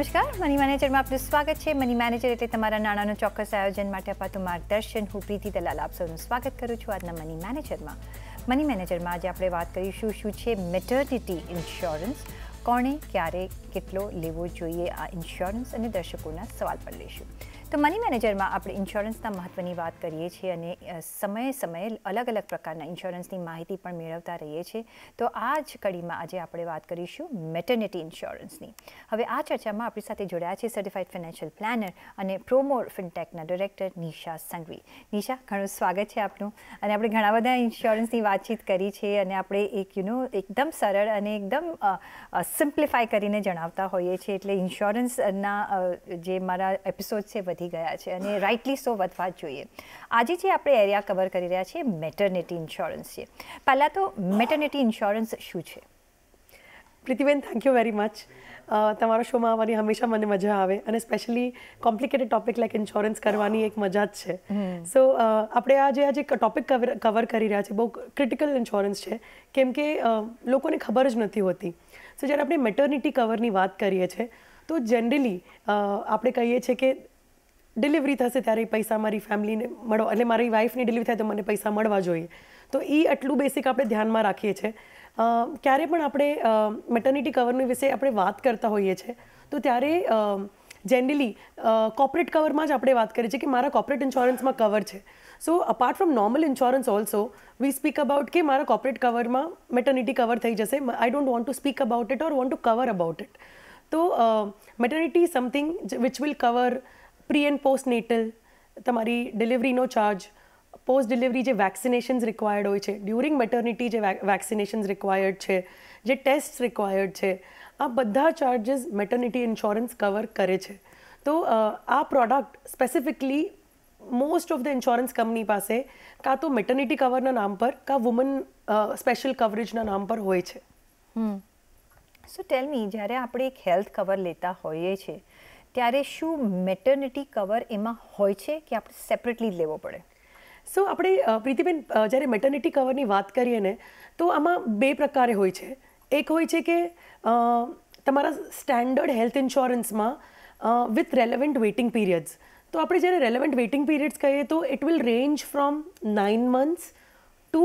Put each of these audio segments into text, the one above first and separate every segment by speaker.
Speaker 1: નમસ્કાર મની મેનેજરમાં આપનું સ્વાગત છે મની મેનેજર એટલે તમારા નાણાંનું ચોક્કસ આયોજન માટે અપાતું માર્ગદર્શન હું પ્રીતિ દલાલ આપ સૌનું સ્વાગત કરું છું આજના મની મેનેજરમાં મની મેનેજરમાં આજે આપણે વાત કરીશું શું છે મેટર્નિટી ઇન્સ્યોરન્સ કોણે ક્યારે કેટલો લેવો જોઈએ આ ઇન્સ્યોરન્સ અને દર્શકોના સવાલ પણ લઈશું તો મની મેનેજરમાં આપણે ઇન્સ્યોરન્સના મહત્ત્વની વાત કરીએ છીએ અને સમયે સમયે અલગ અલગ પ્રકારના ઇન્સ્યોરન્સની માહિતી પણ મેળવતા રહીએ છીએ તો આ જ કડીમાં આજે આપણે વાત કરીશું મેટર્નિટી ઇન્સ્યોરન્સની હવે આ ચર્ચામાં આપણી સાથે જોડાયા છે સર્ટિફાઈડ ફાઇનાન્શિયલ પ્લાનર અને પ્રોમોર ફિનટેકના ડિરેક્ટર નિશા સંઘવી નિશા ઘણું સ્વાગત છે આપનું અને આપણે ઘણા બધા ઇન્સ્યોરન્સની વાતચીત કરી છે અને આપણે એક યુ નો એકદમ સરળ અને એકદમ સિમ્પ્લિફાય કરીને જણાવતા હોઈએ છીએ એટલે ઇન્સ્યોરન્સના જે મારા એપિસોડ છે વધી ગયા છે અને રાઇટલી સો વધવા જ જોઈએ આજે જે આપણે એરિયા કવર કરી રહ્યા છીએ મેટરનિટી ઇન્સ્યોરન્સ છે
Speaker 2: પહેલાં તો મેટરનિટી ઇન્સ્યોરન્સ શું છે Preetiben thank you very much તમારા શોમાં આવવાની હંમેશા મને મજા આવે અને specially complicated topic like insurance કરવાની એક મજા જ છે સો આપણે આ જે આજે ટોપિક કવર કવર કરી રહ્યા છીએ બહુ ક્રિટિકલ ઇન્સ્યોરન્સ છે કેમ કે લોકોને ખબર જ નથી હોતી સો જ્યારે આપણે મેટર્નિટી કવરની વાત કરીએ છીએ તો જનરલી આપણે કહીએ છીએ કે ડિલિવરી થશે ત્યારે પૈસા મારી ફેમિલીને મળો એટલે મારી વાઈફની ડિલિવરી થાય તો મને પૈસા મળવા જોઈએ તો એ આટલું બેસિક આપણે ધ્યાનમાં રાખીએ છીએ ક્યારે પણ આપણે મેટર્નિટી કવરની વિશે આપણે વાત કરતા હોઈએ છીએ તો ત્યારે જનરલી કોર્પોરેટ કવરમાં જ આપણે વાત કરીએ છીએ કે મારા કોર્પોરેટ ઇન્સ્યોરન્સમાં કવર છે so apart from normal insurance also we speak about કે મારા કોર્પોરેટ કવરમાં મેટર્નિટી કવર થઈ જશે I don't want to speak about it or want to cover about it તો maternity something which will cover pre and post natal તમારી ડિલિવરીનો charge post delivery જે vaccinations required હોય છે ડ્યુરિંગ મેટર્નિટી જે vaccinations required છે જે test required છે આ બધા ચાર્જીસ મેટર્નિટી ઇન્સ્યોરન્સ કવર કરે છે તો આ product specifically most of the insurance company પાસે કાં તો મેટર્નિટી કવરના નામ પર કાં વુમન સ્પેશિયલ કવરેજના નામ પર હોય છે
Speaker 1: સો ટેલ મી જ્યારે આપણે એક હેલ્થ કવર લેતા હોઈએ છીએ ત્યારે શું મેટર્નિટી કવર એમાં હોય
Speaker 2: છે કે આપણે સેપરેટલી લેવો પડે સો આપણે પ્રીતિબેન જ્યારે મેટર્નિટી કવરની વાત કરીએ ને તો આમાં બે પ્રકારે હોય છે એક હોય છે કે તમારા સ્ટેન્ડર્ડ હેલ્થ ઇન્સ્યોરન્સમાં વિથ રેલેવન્ટ વેઇટિંગ પીરિયડ્સ તો આપણે જ્યારે રેલેવન્ટ વેઇટિંગ પીરિયડ્સ કહીએ તો it will range from nine months to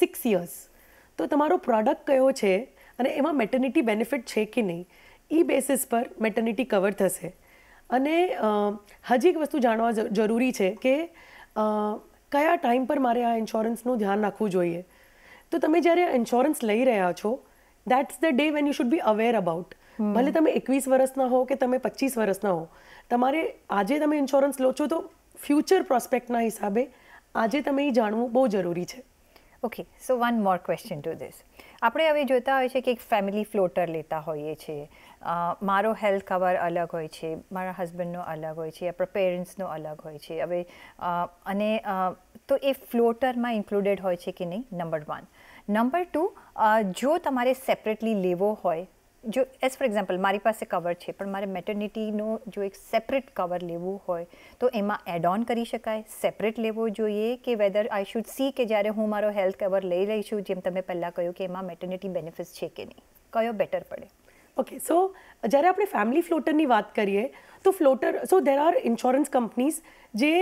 Speaker 2: six years તો તમારો પ્રોડક્ટ કયો છે અને એમાં મેટર્નિટી બેનિફિટ છે કે નહીં એ બેસિસ પર મેટર્નિટી કવર થશે અને હજી એક વસ્તુ જાણવા જરૂરી છે કે કયા ટાઈમ પર મારે આ ઇન્સ્યોરન્સનું ધ્યાન રાખવું જોઈએ તો તમે જ્યારે ઇન્સ્યોરન્સ લઈ રહ્યા છો that's the day when you should be aware about ભલે તમે એકવીસ વર્ષના હો કે તમે પચીસ વર્ષના હો તમારે આજે તમે ઇન્સ્યોરન્સ લો છો તો ફ્યુચર પ્રોસ્પેક્ટના હિસાબે આજે તમે એ જાણવું બહુ જરૂરી છે okay so
Speaker 1: one more question to this આપણે હવે જોતા હોય છે કે એક ફેમિલી ફ્લોટર લેતા હોઈએ છીએ મારો હેલ્થ કવર અલગ હોય છે મારા હસબન્ડનો અલગ હોય છે આપણા પેરેન્ટ્સનો અલગ હોય છે હવે અને તો એ ફ્લોટરમાં ઇન્ક્લુડેડ હોય છે કે નહીં નંબર વન નંબર ટુ જો તમારે સેપરેટલી લેવો હોય જો એઝ ફોર એક્ઝામ્પલ મારી પાસે કવર છે પણ મારે મેટર્નિટીનો જો એક સેપરેટ કવર લેવું હોય તો એમાં એડ ઓન કરી શકાય સેપરેટ લેવો જોઈએ કે વેધર આઈ શુડ સી કે જ્યારે હું મારો હેલ્થ કવર લઈ રહી
Speaker 2: છું જેમ તમે પહેલાં કહ્યું કે એમાં મેટર્નિટી બેનિફિટ્સ છે કે નહીં કયો બેટર પડે ઓકે સો જ્યારે આપણે ફેમિલી ફ્લોટરની વાત કરીએ તો floater so there are insurance companies જે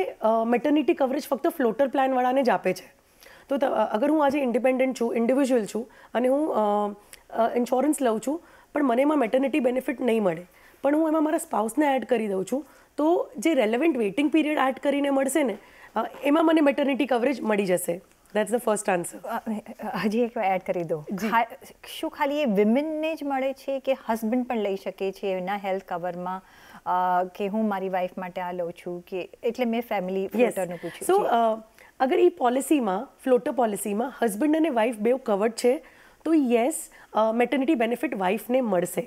Speaker 2: મેટર્નિટી કવરેજ ફક્ત ફ્લોટર પ્લાનવાળાને જ આપે છે તો અગર હું આજે ઇન્ડિપેન્ડન્ટ છું ઇન્ડિવિજ્યુઅલ છું અને હું ઇન્સ્યોરન્સ લઉં છું પણ મને એમાં મેટર્નિટી બેનિફિટ નહીં મળે પણ હું એમાં મારા સ્પાઉસને એડ કરી દઉં છું તો જે રેલેવન્ટ વેઇટિંગ પીરિયડ એડ કરીને મળશે ને એમાં મને મેટર્નિટી કવરેજ મળી જશે દેટ્સ ધ ફર્સ્ટ આન્સર
Speaker 1: હજી એક એડ કરી દો શું ખાલી એ વિમેનને જ મળે છે કે હસબન્ડ પણ લઈ શકે છે એના હેલ્થ કવરમાં કે હું મારી વાઈફ માટે આ લઉં છું કે એટલે
Speaker 2: મેં ફેમિલી ફ્લોટરનું પૂછ્યું સો અગર એ પોલિસીમાં ફ્લોટર પોલિસીમાં હસબન્ડ અને વાઈફ બેવ કવર્ડ છે તો યસ મેટર્નિટી બેનિફિટ વાઇફને મળશે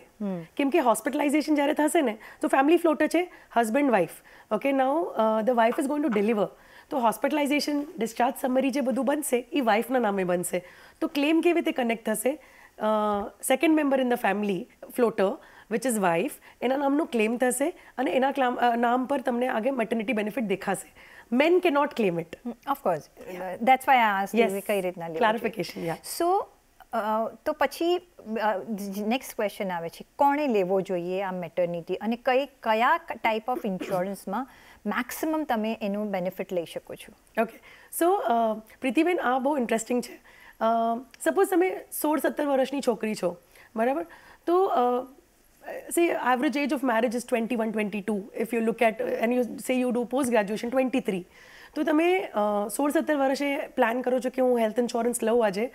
Speaker 2: કેમ કે હોસ્પિટલાઇઝેશન જ્યારે થશે ને તો ફેમિલી ફ્લોટર છે husband wife okay now the wife is going to deliver તો હોસ્પિટલાઇઝેશન ડિસ્ચાર્જ સમરી જે બધું બનશે એ વાઇફના નામે બનશે તો ક્લેમ કેવી રીતે કનેક્ટ થશે second member in the family floater which is wife એના નામનું ક્લેમ થશે અને એના નામ પર તમને આગળ મટર્નિટી બેનિફિટ દેખાશે મેન કે not claim it of course that's why આ કઈ રીતના ક્લારિફિકેશન
Speaker 1: યા સો તો પછી નેક્સ્ટ ક્વેશ્ચન આવે છે કોણે લેવો જોઈએ આ મેટર્નિટી અને કઈ કયા ટાઈપ ઓફ ઇન્સ્યોરન્સમાં મેક્સિમમ તમે
Speaker 2: એનું બેનિફિટ લઈ શકો છો ઓકે સો પ્રીતિબેન આ બહુ ઇન્ટરેસ્ટિંગ છે સપોઝ તમે સોળ સત્તર વર્ષની છોકરી છો બરાબર તો see say average age twenty one is to if you look at an you you you do post graduation twenty three તો તમે સોળ સત્તર વર્ષે પ્લાન કરો છો કે હું હેલ્થ ઇન્સ્યોરન્સ લઉં આજે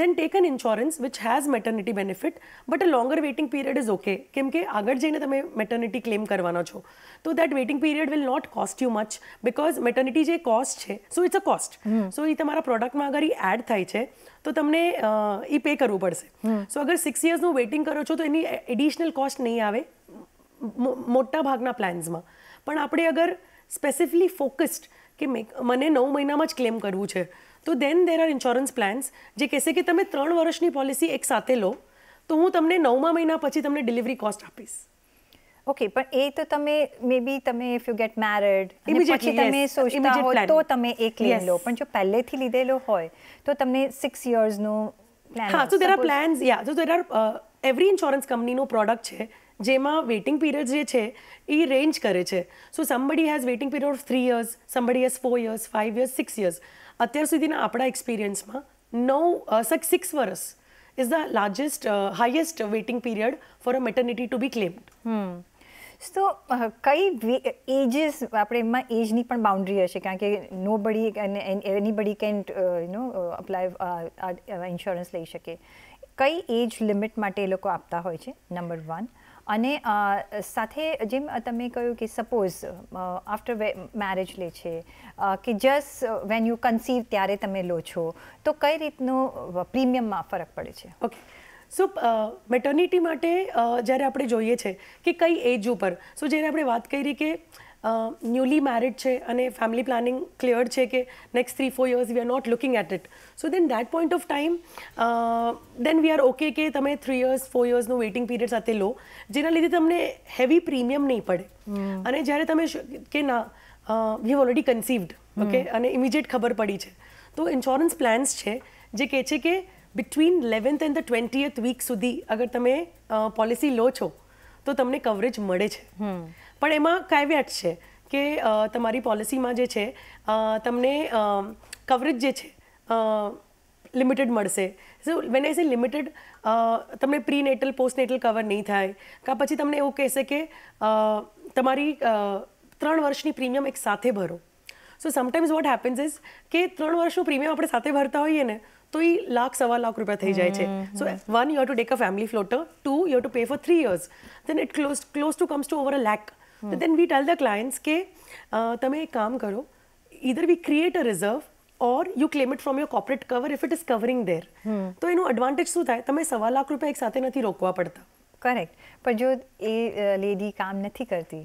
Speaker 2: then take an insurance which has maternity benefit but a longer waiting period is okay કેમ કે આગળ જઈને તમે મેટર્નિટી ક્લેમ કરવાનો છો તો that waiting period will not cost you much because maternity જે કોસ્ટ છે સો ઇટ્સ અ કોસ્ટ સો એ તમારા પ્રોડક્ટમાં આગળ એ એડ થાય છે તો તમને એ પે કરવું પડશે સો અગર સિક્સ યર્સનું વેઇટિંગ કરો છો તો એની એડિશનલ કોસ્ટ નહીં આવે મોટા ભાગના પ્લાન્સમાં પણ આપણે અગર સ્પેસિફિકલી ફોકસ્ડ કે મને નવ મહિનામાં જ ક્લેમ કરવું છે તો then there are insurance plans જે કહેશે કે તમે ત્રણ વર્ષની પોલિસી એક સાથે લો તો હું તમને નવમા મહિના પછી તમને ડિલિવરી કોસ્ટ આપીશ ઓકે પણ એ તો તમે મે બી તમે ઇફ યુ ગેટ મેરિડ પછી તમે સોચતા હો તો તમે એ ક્લેમ લો પણ
Speaker 1: જો પહેલેથી લીધેલો હોય તો તમને સિક્સ યર્સનું પ્લાન હા સો દેર આર પ્લાન્સ યા
Speaker 2: so there are every insurance કંપનીનો પ્રોડક્ટ છે જેમાં વેઇટિંગ પીરિયડ જે છે એ રેન્જ કરે છે so somebody has waiting period of three years somebody has four years five years six years અત્યાર સુધીના આપણા એક્સપિરિયન્સમાં નવ સક સિક્સ વર્ષ is the largest highest waiting period for a maternity to be claimed
Speaker 1: તો કઈ એજીસ આપણે એમાં એજની પણ બાઉન્ડ્રી હશે કારણ કે નો nobody anybody can you know apply insurance લઈ શકે કઈ એજ લિમિટ માટે એ લોકો આપતા હોય છે નંબર વન અને સાથે જેમ તમે કહ્યું કે સપોઝ આફ્ટર મેરેજ લે છે કે જસ્ટ વેન યુ કન્સીવ ત્યારે તમે લો છો તો કઈ રીતનું
Speaker 2: પ્રીમિયમમાં ફરક પડે છે ઓકે સો મેટર્નિટી માટે જ્યારે આપણે જોઈએ છે કે કઈ એજ ઉપર સો જ્યારે આપણે વાત કરી કે ન્યુલી મેરિડ છે અને ફેમિલી પ્લાનિંગ ક્લિયર છે કે next three four years we are not looking at it so then that point of time then we are okay કે તમે થ્રી યર્સ ફોર યર્સનું વેઇટિંગ પીરિયડ સાથે લો જેના લીધે તમને હેવી પ્રીમિયમ નહીં પડે અને જ્યારે તમે કે ના we have already conceived okay અને ઇમિડિયેટ ખબર પડી છે તો ઇન્સ્યોરન્સ પ્લાન્સ છે જે કહે છે કે between eleventh and the twentieth week સુધી અગર તમે પોલિસી લો છો તો તમને કવરેજ મળે છે પણ એમાં કાયવ્યાટ છે કે તમારી પોલિસીમાં જે છે તમને કવરેજ જે છે લિમિટેડ મળશે so when as say limited તમને pre natal post natal cover નહીં થાય કાં પછી તમને એવું કહેશે કે તમારી ત્રણ વર્ષની પ્રીમિયમ એક સાથે ભરો so sometimes what happens is કે ત્રણ વર્ષનું પ્રીમિયમ આપણે સાથે ભરતા હોઈએ ને તો એ લાખ સવા લાખ રૂપિયા થઈ જાય છે so one you have to take a family floater two you have to pay for three years then it close close to comes to over a lakh તો દેન વી ટેલ ધ ક્લાયન્ટ્સ કે તમે એક કામ કરો either we create a reserve or you claim it from your corporate cover if it is covering there. તો એનું advantage શું થાય તમે સવા લાખ રૂપિયા એક સાથે નથી રોકવા પડતા કરેક્ટ પણ જો
Speaker 1: એ લેડી કામ નથી કરતી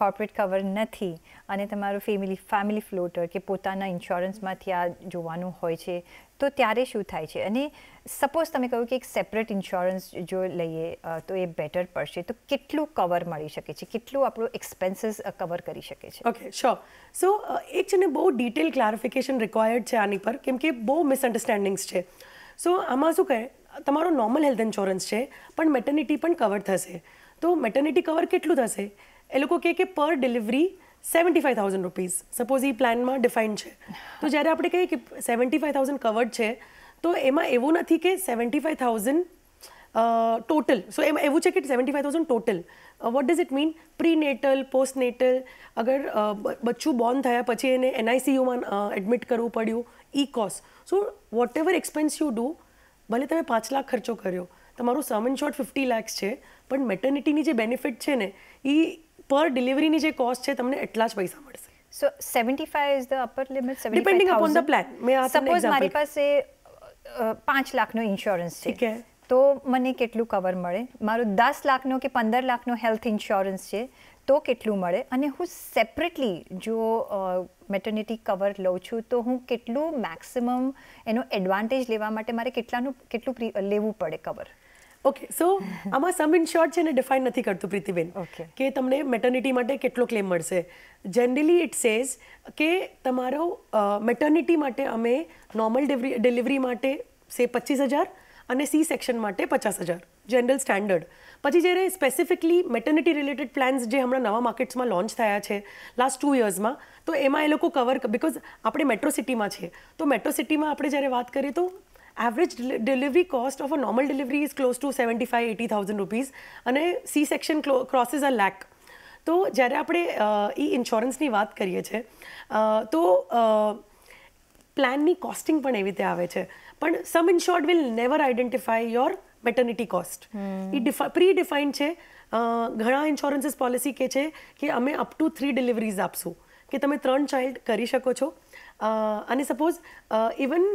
Speaker 1: કોર્પોરેટ કવર નથી અને તમારું ફેમિલી ફેમિલી ફ્લોટર કે પોતાના ઇન્સ્યોરન્સમાંથી આ જોવાનું હોય છે તો ત્યારે શું થાય છે અને સપોઝ તમે કહ્યું કે એક સેપરેટ ઇન્સ્યોરન્સ જો લઈએ તો એ બેટર પડશે તો
Speaker 2: કેટલું કવર મળી શકે છે કેટલું આપણું એક્સપેન્સીસ કવર કરી શકે છે ઓકે શ્યોર સો એક છે ને બહુ ડિટેલ ક્લારિફિકેશન રિક્વાયર્ડ છે આની પર કેમ કે બહુ મિસઅન્ડરસ્ટેન્ડિંગ્સ છે સો આમાં શું કહે તમારો નોર્મલ હેલ્થ ઇન્સ્યોરન્સ છે પણ મેટર્નિટી પણ કવર થશે તો મેટર્નિટી કવર કેટલું થશે એ લોકો કહે કે પર delivery seventy five thousand rupees suppose એ પ્લાનમાં ડિફાઇન છે તો જ્યારે આપણે કહીએ કે સેવન્ટી ફાઈવ થાઉઝન્ડ કવર્ડ છે તો એમાં એવું નથી કે seventy five thousand total so એમાં એવું છે કે seventy five thousand total what does it mean natal post natal અગર બચ્ચું બોર્ન થયા પછી એને એનઆઈસીયુમાં એડમિટ કરવું પડ્યું ઈ કોસ so whatever expense you do ભલે તમે પાંચ લાખ ખર્ચો કર્યો તમારું sum insured fifty lakhs છે પણ મેટર્નિટીની જે બેનિફિટ છે ને એ પર ડિલિવરીની જે કોસ્ટ છે તમને એટલા જ પૈસા મળશે so
Speaker 1: seventy five is the upper limit depending upon the plan મેં સપોઝ મારી પાસે પાંચ લાખનો ઇન્સ્યોરન્સ છે તો મને કેટલું કવર મળે મારું દસ લાખનો કે પંદર લાખનો હેલ્થ ઇન્સ્યોરન્સ છે તો કેટલું મળે અને હું સેપરેટલી જો મેટર્નિટી કવર લઉં છું તો હું કેટલું મેક્સિમમ એનો એડવાન્ટેજ લેવા માટે મારે કેટલાનું કેટલું લેવું પડે કવર
Speaker 2: ઓકે સો આમાં સમ ઇન શોર્ટ છે ને ડિફાઇન નથી કરતું પ્રીતિબેન ઓકે કે તમને મેટર્નિટી માટે કેટલો ક્લેમ મળશે જનરલી ઇટ સેઝ કે તમારો મેટર્નિટી માટે અમે નોર્મલ ડિલિવરી માટે સે પચીસ હજાર અને સી સેક્શન માટે પચાસ હજાર જનરલ સ્ટાન્ડર્ડ પછી જ્યારે સ્પેસિફિકલી મેટર્નિટી રિલેટેડ પ્લાન્સ જે હમણાં નવા માર્કેટ્સમાં લોન્ચ થયા છે લાસ્ટ ટુ યર્સમાં તો એમાં એ લોકો કવર બિકોઝ આપણે મેટ્રો સિટીમાં છીએ તો મેટ્રો સિટીમાં આપણે જ્યારે વાત કરીએ તો average delivery cost of a normal delivery is close to seventy five eighty thousand rupees અને C section crosses a lakh તો જ્યારે આપણે એ ઇન્સ્યોરન્સની વાત કરીએ છીએ તો પ્લાનની કોસ્ટિંગ પણ એવી રીતે આવે છે પણ sum insured will never identify your maternity cost એ પ્રી ડિફાઇન્ડ છે ઘણા ઇન્સ્યોરન્સીસ પોલિસી કે છે કે અમે અપ ટુ થ્રી ડિલિવરીઝ આપશું કે તમે ત્રણ ચાઇલ્ડ કરી શકો છો અને suppose even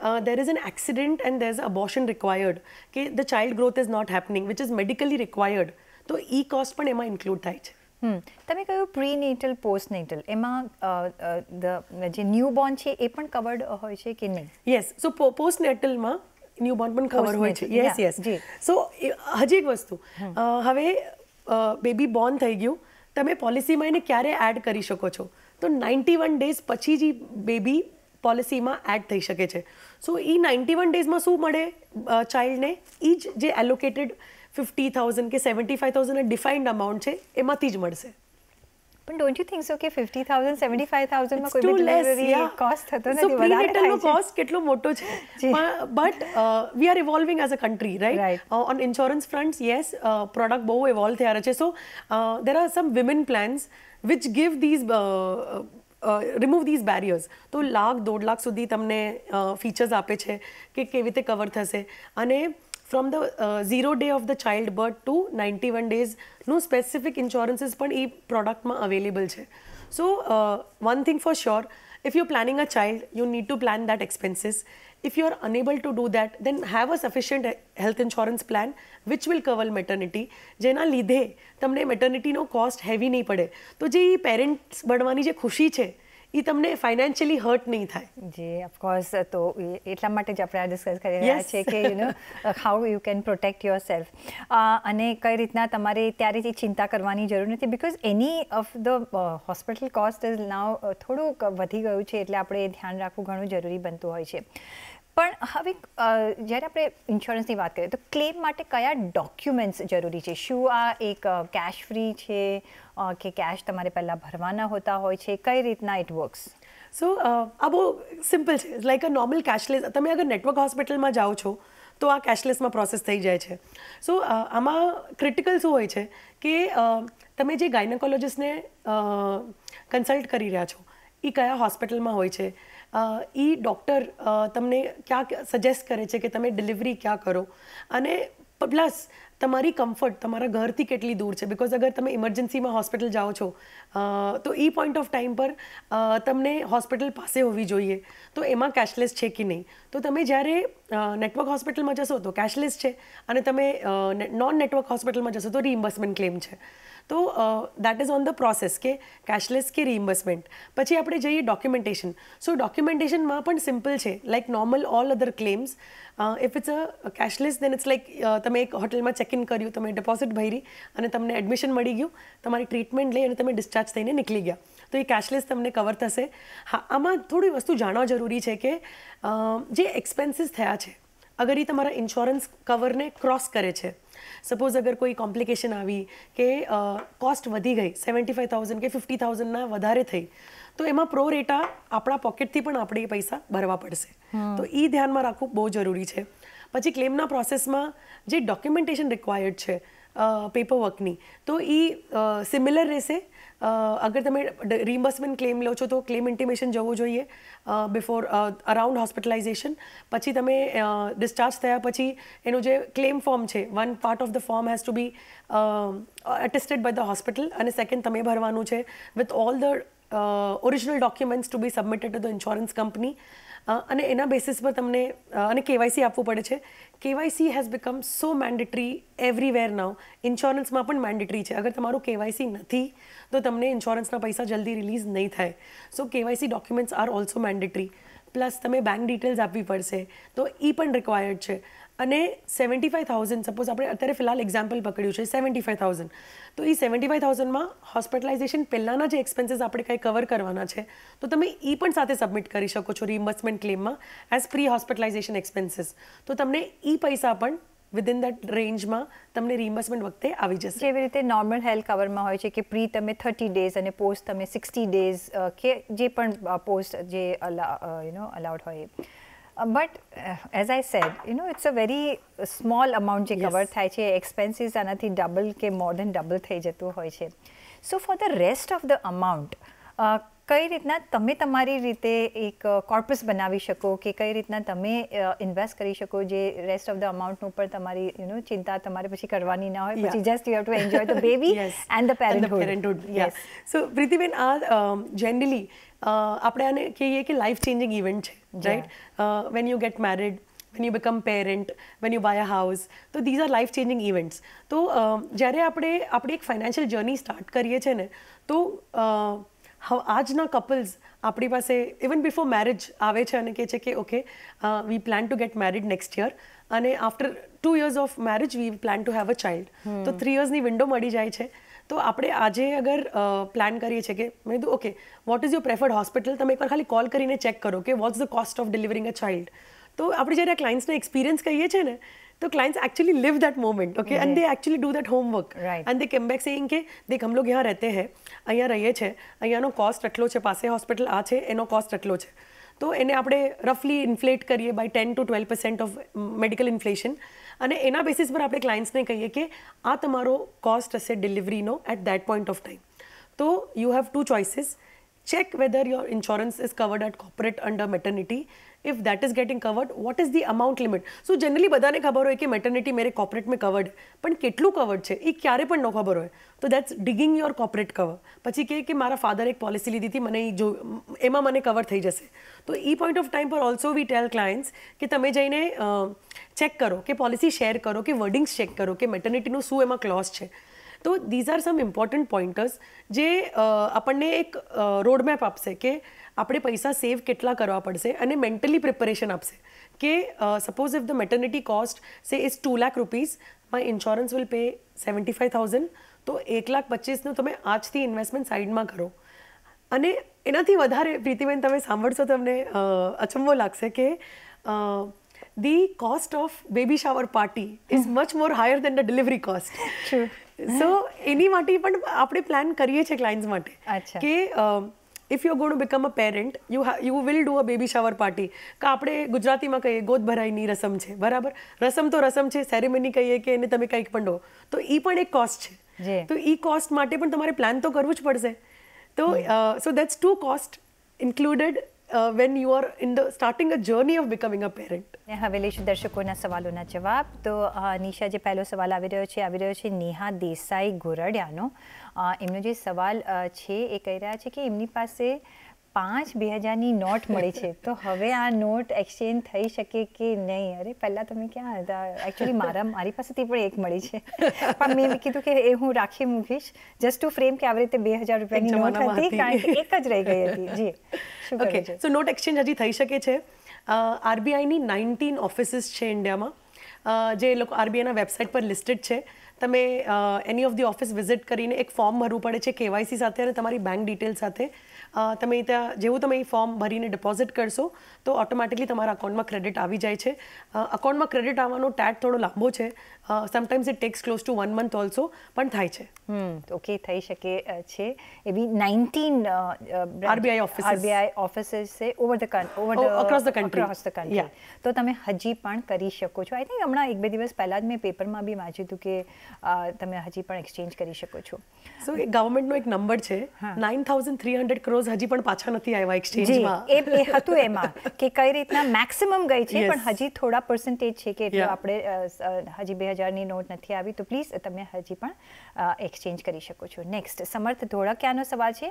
Speaker 2: uh, there is an accident and there's abortion required કે the child growth is not happening which is medically required તો એ કોસ્ટ પણ એમાં ઇન્ક્લુડ થાય છે
Speaker 1: તમે કહ્યું પ્રીનેટલ પોસ્ટનેટલ એમાં જે ન્યૂબોર્ન છે એ પણ કવર્ડ uh, હોય છે કે નહીં
Speaker 2: યસ સો પોસ્ટનેટલમાં ન્યૂબોર્ન પણ કવર હોય છે યસ યસ જી સો હજી એક વસ્તુ હવે બેબી બોર્ન થઈ ગયું તમે પોલિસીમાં એને ક્યારે એડ કરી શકો છો તો નાઇન્ટી વન ડેઝ પછી જ બેબી પોલિસીમાં એડ થઈ શકે છે સો એ નાઇન્ટી વન ડેઝમાં શું મળે ચાઇલ્ડને એ જ જે એલોકેટેડ ફિફ્ટી થાઉઝન્ડ કે seventy five thousand defined amount છે એમાંથી જ મળશે
Speaker 1: પણ ડોન્ટ યુ થિંક સો કે 50000 75000 માં કોઈ ડિલિવરી કોસ્ટ
Speaker 2: થતો નથી વધારે થાય કોસ્ટ કેટલો મોટો છે but we are evolving as a country right on insurance fronts yes product બહુ ઇવોલ્વ થયા છે so there are some women plans which give these remove these barriers તો લાખ દોઢ લાખ સુધી તમને ફીચર્સ આપે છે કે કેવી રીતે કવર થશે અને from the zero day of the child birth to ninety one ડેઝનું સ્પેસિફિક ઇન્સ્યોરન્સીસ પણ એ પ્રોડક્ટમાં અવેલેબલ છે so one thing for sure if you planning a child you need to plan that expenses if you are unable to do that then have a sufficient health insurance plan which will cover maternity જેના લીધે તમને મેટર્નિટીનો cost heavy નહીં પડે તો જે parents બનવાની જે ખુશી છે એ તમને ફાઇનાન્શિયલી હર્ટ નહીં થાય
Speaker 1: જે ઓફકોર્સ તો એટલા માટે જ આપણે આ ડિસ્કસ કરી રહ્યા છે કે you know how you can protect yourself અને કઈ રીતના તમારે ત્યારે જે ચિંતા કરવાની જરૂર નથી because any of the hospital cost is now થોડુંક વધી ગયું છે એટલે આપણે ધ્યાન રાખવું ઘણું જરૂરી બનતું હોય છે પણ હવે જ્યારે આપણે ઇન્સ્યોરન્સની વાત કરીએ તો ક્લેમ માટે કયા ડોક્યુમેન્ટ્સ જરૂરી છે શું આ એક કેશ ફ્રી છે કે કેશ તમારે પહેલાં ભરવાના હોતા હોય છે
Speaker 2: કઈ રીતના ઇટ વર્ક્સ સો આ બહુ સિમ્પલ છે લાઈક અ નોર્મલ કેશલેસ તમે અગર નેટવર્ક હોસ્પિટલમાં જાઓ છો તો આ કેશલેસમાં પ્રોસેસ થઈ જાય છે સો આમાં ક્રિટિકલ શું હોય છે કે તમે જે ગાયનેકોલોજિસ્ટને કન્સલ્ટ કરી રહ્યા છો એ કયા હોસ્પિટલમાં હોય છે એ ડૉક્ટર તમને ક્યાં સજેસ્ટ કરે છે કે તમે ડિલિવરી ક્યાં કરો અને પ્લસ તમારી કમ્ફર્ટ તમારા ઘરથી કેટલી દૂર છે બિકોઝ અગર તમે ઇમરજન્સીમાં હોસ્પિટલ જાઓ છો તો એ પોઈન્ટ ઓફ ટાઈમ પર તમને હોસ્પિટલ પાસે હોવી જોઈએ તો એમાં કેશલેસ છે કે નહીં તો તમે જ્યારે નેટવર્ક હોસ્પિટલમાં જશો તો કેશલેસ છે અને તમે નોન નેટવર્ક હોસ્પિટલમાં જશો તો રિઇમ્બર્સમેન્ટ ક્લેમ છે તો that is on the process કે કેશલેસ કે રીઇમ્બર્સમેન્ટ પછી આપણે જઈએ ડોક્યુમેન્ટેશન સો ડોક્યુમેન્ટેશનમાં પણ સિમ્પલ છે like normal all other claims if it's a cashless then it's like તમે એક હોટલમાં ચેક ઇન કર્યું તમે ડિપોઝિટ ભરી અને તમને એડમિશન મળી ગયું તમારી ટ્રીટમેન્ટ લઈ અને તમે ડિસ્ચાર્જ થઈને નીકળી ગયા તો એ કેશલેસ તમને કવર થશે હા આમાં થોડી વસ્તુ જાણવા જરૂરી છે કે જે એક્સપેન્સીસ થયા છે અગર એ તમારા ઇન્સ્યોરન્સ કવરને ક્રોસ કરે છે સપોઝ અગર કોઈ કોમ્પ્લિકેશન આવી કે કોસ્ટ વધી ગઈ સેવન્ટી ફાઇવ થાઉઝન્ડ કે ફિફ્ટી થાઉઝન્ડના વધારે થઈ તો એમાં પ્રો રેટા આપણા પોકેટથી પણ આપણે એ પૈસા ભરવા પડશે તો એ ધ્યાનમાં રાખવું બહુ જરૂરી છે પછી ક્લેમના પ્રોસેસમાં જે ડોક્યુમેન્ટેશન રિક્વાયર્ડ છે પેપર વર્કની તો એ સિમિલર રહેશે અગર તમે રિમ્બર્સમેન્ટ ક્લેમ લો છો તો ક્લેમ ઇન્ટિમેશન જવું જોઈએ બિફોર અરાઉન્ડ હોસ્પિટલાઇઝેશન પછી તમે ડિસ્ચાર્જ થયા પછી એનું જે ક્લેમ ફોર્મ છે one part of the form has to be attested by the hospital અને સેકન્ડ તમે ભરવાનું છે with all the original documents to be submitted to the insurance company અને એના બેસિસ પર તમને અને કેવાયસી આપવું પડે છે KYC has become so mandatory everywhere now ઇન્સ્યોરન્સમાં પણ મેન્ડેટરી છે અગર તમારું કેવાયસી નથી તો તમને ઇન્સ્યોરન્સના પૈસા જલ્દી રિલીઝ નહીં થાય so KYC documents are also mandatory plus તમે બેંક ડિટેલ્સ આપવી પડશે તો એ પણ રિક્વાયર્ડ છે અને સેવન્ટી ફાઇવ થાઉઝન્ડ સપોઝ આપણે અત્યારે ફિલહાલ એક્ઝામ્પલ પકડ્યું છે સેવન્ટી ફાઇવ થાઉઝન્ડ તો એ સેવન્ટી ફાઇવ થાઉઝન્ડમાં હોસ્પિટલાઇઝેશન પહેલાંના જે એક્સપેન્સીસ આપણે કંઈ કવર કરવાના છે તો તમે એ પણ સાથે સબમિટ કરી શકો છો રિમ્બર્સમેન્ટ ક્લેમમાં એઝ ફ્રી હોસ્પિટલાઇઝેશન એક્સપેન્સીસ તો તમને એ પૈસા પણ વિધિન દેટ રેન્જમાં તમને રિમ્બર્સમેન્ટ વખતે આવી જશે
Speaker 1: જેવી રીતે નોર્મલ હેલ્થ કવરમાં હોય છે કે પ્રી તમે થર્ટી ડેઝ અને પોસ્ટ તમે સિક્સટી ડેઝ કે જે પણ પોસ્ટ જે યુ નો અલાઉડ હોય Uh, but uh, as I said, you know, it's a very uh, small amount you cover. Thai che expenses are nothing double, ke more than double. Thai jatu hoi che. So, for the rest of the amount, કઈ રીતના તમે તમારી રીતે એક corpus બનાવી શકો કે કઈ રીતના તમે ઇન્વેસ્ટ કરી શકો જે રેસ્ટ ઓફ ધ અમાઉન્ટનું પણ તમારી યુ નો ચિંતા તમારે પછી કરવાની ના હોય પછી just you have to enjoy the
Speaker 2: baby and the parenthood parenthood yes so Preetiben આ જનરલી આપણે આને કહીએ કે લાઈફ ચેન્જિંગ ઇવેન્ટ છે right when you get married when you become parent when you buy a house તો these are life changing events તો જ્યારે આપણે આપણી એક ફાઇનાન્શિયલ જર્ની સ્ટાર્ટ કરીએ છીએ ને તો હવે આજના કપલ્સ આપણી પાસે ઇવન બિફોર મેરેજ આવે છે અને કહે છે કે okay we plan to get married next year અને after two years of marriage we plan to have a child તો થ્રી યર્સની વિન્ડો મળી જાય છે તો આપણે આજે અગર પ્લાન કરીએ છીએ કે મેં કીધું okay what is your preferred hospital તમે એકવાર ખાલી કોલ કરીને ચેક કરો કે what's the cost of delivering a child તો આપણે જ્યારે આ ક્લાયન્ટ્સને એક્સપિરિયન્સ કહીએ છીએ ને तो clients actually live that moment okay and they actually do that homework and they came back saying કે દેખ હમ લોગ યહાં રહેતે હૈ અહીંયા રહીએ છે અહીંયાનો કોસ્ટ આટલો છે પાસે હોસ્પિટલ આ છે એનો કોસ્ટ આટલો છે તો એને આપણે રફલી ઇન્ફ્લેટ કરીએ by ten to twelve percent of medical inflation અને એના બેસિસ પર આપણે ક્લાયન્ટ્સને કહીએ કે આ તમારો કોસ્ટ હશે ડિલિવરીનો at that point of time તો you have two choices check whether your insurance is covered at corporate under maternity. If that is getting covered, what is the amount limit? So generally બધાને ખબર હોય કે maternity મેરે corporate મેં covered પણ કેટલું covered છે એ ક્યારે પણ ન ખબર હોય તો that's digging your corporate cover પછી કે કે મારા ફાધર એક પોલિસી લીધી હતી મને જો એમાં મને કવર થઈ જશે તો એ પોઈન્ટ ઓફ ટાઈમ પર ઓલ્સો વી ટેલ ક્લાયન્ટ્સ કે તમે જઈને ચેક કરો કે પોલિસી શેર કરો કે વર્ડિંગ્સ ચેક કરો કે મેટર્નિટીનું શું એમાં ક્લોઝ છે તો these are some important pointers જે આપણને એક રોડમેપ આપશે કે આપણે પૈસા સેવ કેટલા કરવા પડશે અને મેન્ટલી પ્રિપરેશન આપશે કે suppose if the maternity cost say is two lakh rupees my insurance will pay seventy five thousand તો એક લાખ પચીસનું તમે આજથી ઇન્વેસ્ટમેન્ટ સાઈડમાં કરો અને એનાથી વધારે પ્રીતિબેન તમે સાંભળશો તમને અચંબો લાગશે કે the cost of baby shower party is much more higher than the delivery cost so એની માટે પણ આપણે પ્લાન કરીએ છીએ ક્લાયન્ટ્સ માટે કે if you gonna become a parent you you will do a baby shower party કે આપણે ગુજરાતીમાં કહીએ ગોદ ભરાઈની રસમ છે બરાબર રસમ તો રસમ છે સેરેમની કહીએ કે એને તમે કંઈક પણ દો તો એ પણ એક કોસ્ટ છે તો એ કોસ્ટ માટે પણ તમારે પ્લાન તો કરવું જ પડશે તો so that's two cost included when uh, when you are in the starting a journey of becoming a parent હવે
Speaker 1: લઈશું દર્શકોના સવાલોના જવાબ તો નિશા જે પહેલો સવાલ આવી રહ્યો છે આવી રહ્યો છે નેહા દેસાઈ ગોરડિયાનો એમનો જે સવાલ છે એ કહી રહ્યા છે કે એમની પાસે પાંચ બે હજારની નોટ મળી છે તો હવે આ નોટ એક્સચેન્જ થઈ શકે કે નહીં અરે પહેલાં તમે ક્યાં હતા એકચુઅલી મારા મારી પાસેથી પણ એક મળી છે પણ મેં કીધું કે એ હું રાખી મૂકીશ જસ્ટ ટુ ફ્રેમ કે આવી રીતે બે હજાર રૂપિયાની નોટ હતી કારણ કે એક જ રહી ગઈ હતી
Speaker 2: જી ઓકે સો નોટ એક્સચેન્જ હજી થઈ શકે છે આરબીઆઈની નાઇન્ટીન ઓફિસીસ છે ઇન્ડિયામાં જે લોકો આરબીઆઈના વેબસાઇટ પર લિસ્ટેડ છે તમે any of the office visit કરીને એક ફોર્મ ભરવું પડે છે કેવાયસી સાથે અને તમારી બેંક ડિટેલ સાથે તમે ત્યાં જેવું તમે એ ફોર્મ ભરીને ડિપોઝિટ કરશો તો ઓટોમેટિકલી તમારા અકાઉન્ટમાં ક્રેડિટ આવી જાય છે અકાઉન્ટમાં ક્રેડિટ આવવાનો ટેટ થોડો લાંબો છે sometimes it takes close to one month also પણ થાય છે ઓકે થઈ શકે છે એવી nineteen RBI office RBI
Speaker 1: offices છે over the coun over the across the country across the country તો તમે હજી પણ કરી શકો છો આઈ થિંક હમણાં એક બે દિવસ પહેલાં જ મેં પેપરમાં બી વાંચ્યું હતું કે તમે હજી પણ
Speaker 2: એક્સચેન્જ કરી શકો છો સો ગવર્મેન્ટનો એક નંબર છે nine thousand three hundred crores હજી પણ પાછા નથી આવ્યા એક્સચેન્જમાં એ એ હતું એમાં કે કઈ રીતના મેક્સિમમ ગઈ છે પણ હજી
Speaker 1: થોડા પર્સન્ટેજ છે કે આપણે હજી બે હજારની નોટ નથી આવી તો પ્લીઝ તમે હજી પણ એક્સચેન્જ કરી શકો છો નેક્સ્ટ સમર્થ ધોળકિયાનો સવાલ છે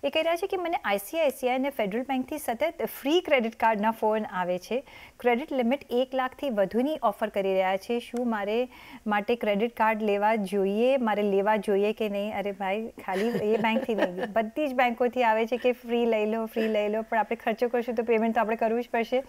Speaker 1: એ કહી રહ્યા છે કે મને આઈસીઆઈસીઆઈ અને ફેડરલ બેંકથી સતત ફ્રી ક્રેડિટ કાર્ડના ફોન આવે છે ક્રેડિટ લિમિટ એક લાખથી વધુની ઓફર કરી રહ્યા છે શું મારે માટે ક્રેડિટ કાર્ડ લેવા જોઈએ મારે લેવા જોઈએ કે નહીં અરે ભાઈ ખાલી એ બેંકથી નહીં બધી જ બેંકોથી આવે છે કે ફ્રી લઈ લો ફ્રી લઈ લો પણ આપણે ખર્ચો કરશું તો પેમેન્ટ તો આપણે કરવું જ પડશે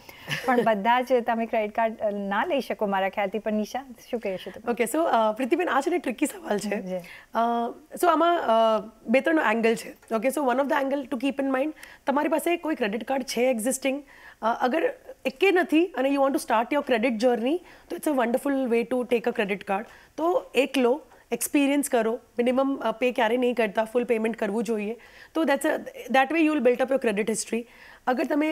Speaker 1: પણ બધા જ તમે ક્રેડિટ કાર્ડ ના લઈ શકો મારા ખ્યાલથી પણ નિશા શું કહે
Speaker 2: ઓકે સો પ્રીતિબેન આ છે ને ટ્રિકી સવાલ છે સો uh, આમાં uh, બે ત્રણ એંગલ છે okay so one of the angle to keep in mind તમારી પાસે કોઈ ક્રેડિટ કાર્ડ છે એક્ઝિસ્ટિંગ uh, અગર એકે નથી અને you want to start your credit journey તો it's a wonderful way to take a credit card તો એક લો એક્સપિરિયન્સ કરો મિનિમમ પે ક્યારે નહીં કરતા ફૂલ પેમેન્ટ કરવું જોઈએ તો that's that way you will built up your credit history અગર તમે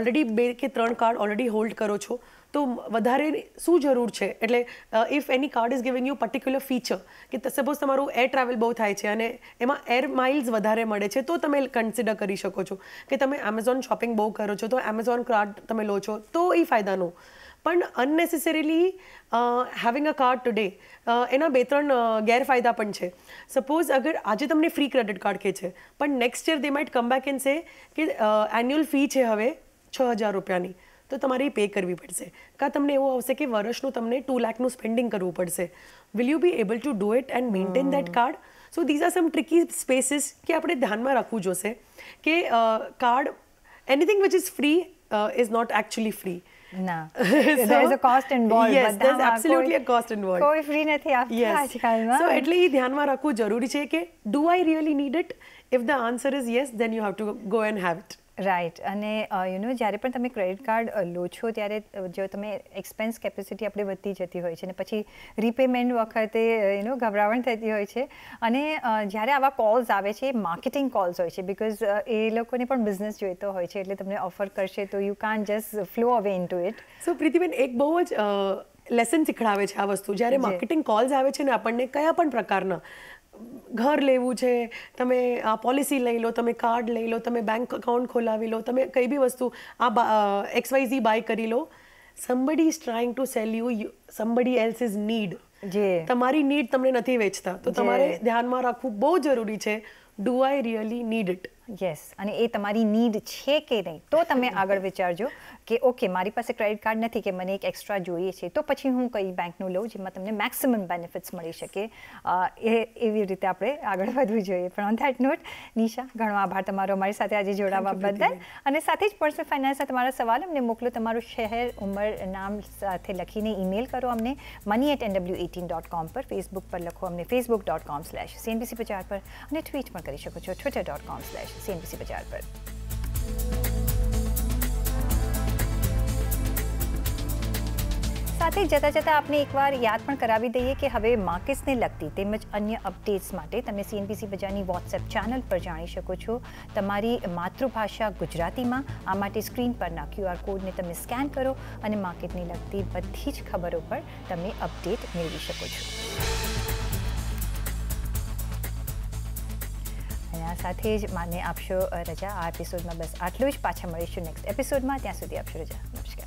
Speaker 2: ઓલરેડી બે કે ત્રણ કાર્ડ ઓલરેડી હોલ્ડ કરો છો તો વધારે શું જરૂર છે એટલે if any card is giving you particular feature કે સપોઝ તમારું એર ટ્રાવેલ બહુ થાય છે અને એમાં એર માઇલ્સ વધારે મળે છે તો તમે કન્સિડર કરી શકો છો કે તમે એમેઝોન શોપિંગ બહુ કરો છો તો એમેઝોન કાર્ડ તમે લો છો તો એ ફાયદાનો પણ unnecessarily having a card today એના બે ત્રણ ગેરફાયદા પણ છે સપોઝ અગર આજે તમને ફ્રી ક્રેડિટ કાર્ડ કે છે પણ next year they might come back and say કે એન્યુઅલ ફી છે હવે છ હજાર રૂપિયાની તો તમારે એ પે કરવી પડશે કાં તમને એવું આવશે કે વર્ષનું તમને ટુ લાખનું સ્પેન્ડિંગ કરવું પડશે will you be able to do it and maintain that card so these are some tricky spaces કે આપણે ધ્યાનમાં રાખવું જોશે કે card anything which is free is not actually free ના there is ફ્રી
Speaker 1: એટલે એ
Speaker 2: ધ્યાનમાં રાખવું જરૂરી છે કે do I really need it if the answer is yes then you have to go and have it
Speaker 1: right અને you know જ્યારે પણ તમે ક્રેડિટ કાર્ડ લો છો ત્યારે જો તમે એક્સપેન્સ કેપેસિટી આપણે વધતી જતી હોય છે અને પછી રીપેમેન્ટ વખતે યુ ગભરાવણ થતી હોય છે અને જ્યારે આવા કોલ્સ આવે છે માર્કેટિંગ કોલ્સ હોય છે બિકોઝ એ લોકોને પણ બિઝનેસ જોઈતો હોય છે એટલે તમને ઓફર કરશે તો you can just flow away into it
Speaker 2: so પ્રીતિબેન એક બહુ જ લેસન શીખડાવે છે આ વસ્તુ જ્યારે માર્કેટિંગ કોલ્સ આવે છે ને આપણને કયા પણ પ્રકારના ઘર લેવું છે તમે આ પોલિસી લઈ લો તમે કાર્ડ લઈ લો તમે બેંક અકાઉન્ટ ખોલાવી લો તમે કઈ બી વસ્તુ આ એક્સવાયઝી બાય કરી લો somebody is trying to sell you somebody else is need જે તમારી નીડ તમને નથી વેચતા તો તમારે ધ્યાનમાં રાખવું બહુ જરૂરી છે do I really need it yes અને એ તમારી
Speaker 1: નીડ છે કે નહીં તો તમે આગળ વિચારજો કે ઓકે મારી પાસે ક્રેડિટ કાર્ડ નથી કે મને એક એક્સ્ટ્રા જોઈએ છે તો પછી હું કઈ બેંકનું લઉં જેમાં તમને મેક્સિમમ બેનિફિટ્સ મળી શકે એ એવી રીતે આપણે આગળ વધવું જોઈએ પણ ઓન ધેટ નોટ નિશા ઘણો આભાર તમારો અમારી સાથે આજે જોડાવા બદલ અને સાથે જ પર્સનલ ફાઇનાન્સના તમારા સવાલ અમને મોકલો તમારું શહેર ઉંમર નામ સાથે લખીને ઈમેલ કરો અમને money at NW eighteen dot com પર ફેસબુક પર લખો અમને Facebook dot com slash CNBC પચાર પર અને ટ્વીટ પણ કરી શકો છો Twitter dot com slash CNBC Bazaar पर સાથે જતા જતાં આપણે એકવાર યાદ પણ કરાવી દઈએ કે હવે માર્કેટ્સને લગતી તેમજ અન્ય અપડેટ્સ માટે તમે સીએનબીસી બજારની વોટ્સએપ ચેનલ પર જાણી શકો છો તમારી માતૃભાષા ગુજરાતીમાં આ માટે સ્ક્રીન પરના ક્યુઆર કોડને તમે સ્કેન કરો અને માર્કેટને લગતી બધી જ ખબરો પર તમે અપડેટ મેળવી શકો છો આના સાથે જ માને આપશો રજા આ એપિસોડમાં બસ આટલું જ પાછા મળીશું નેક્સ્ટ એપિસોડમાં ત્યાં સુધી આપશો રજા નમસ્કાર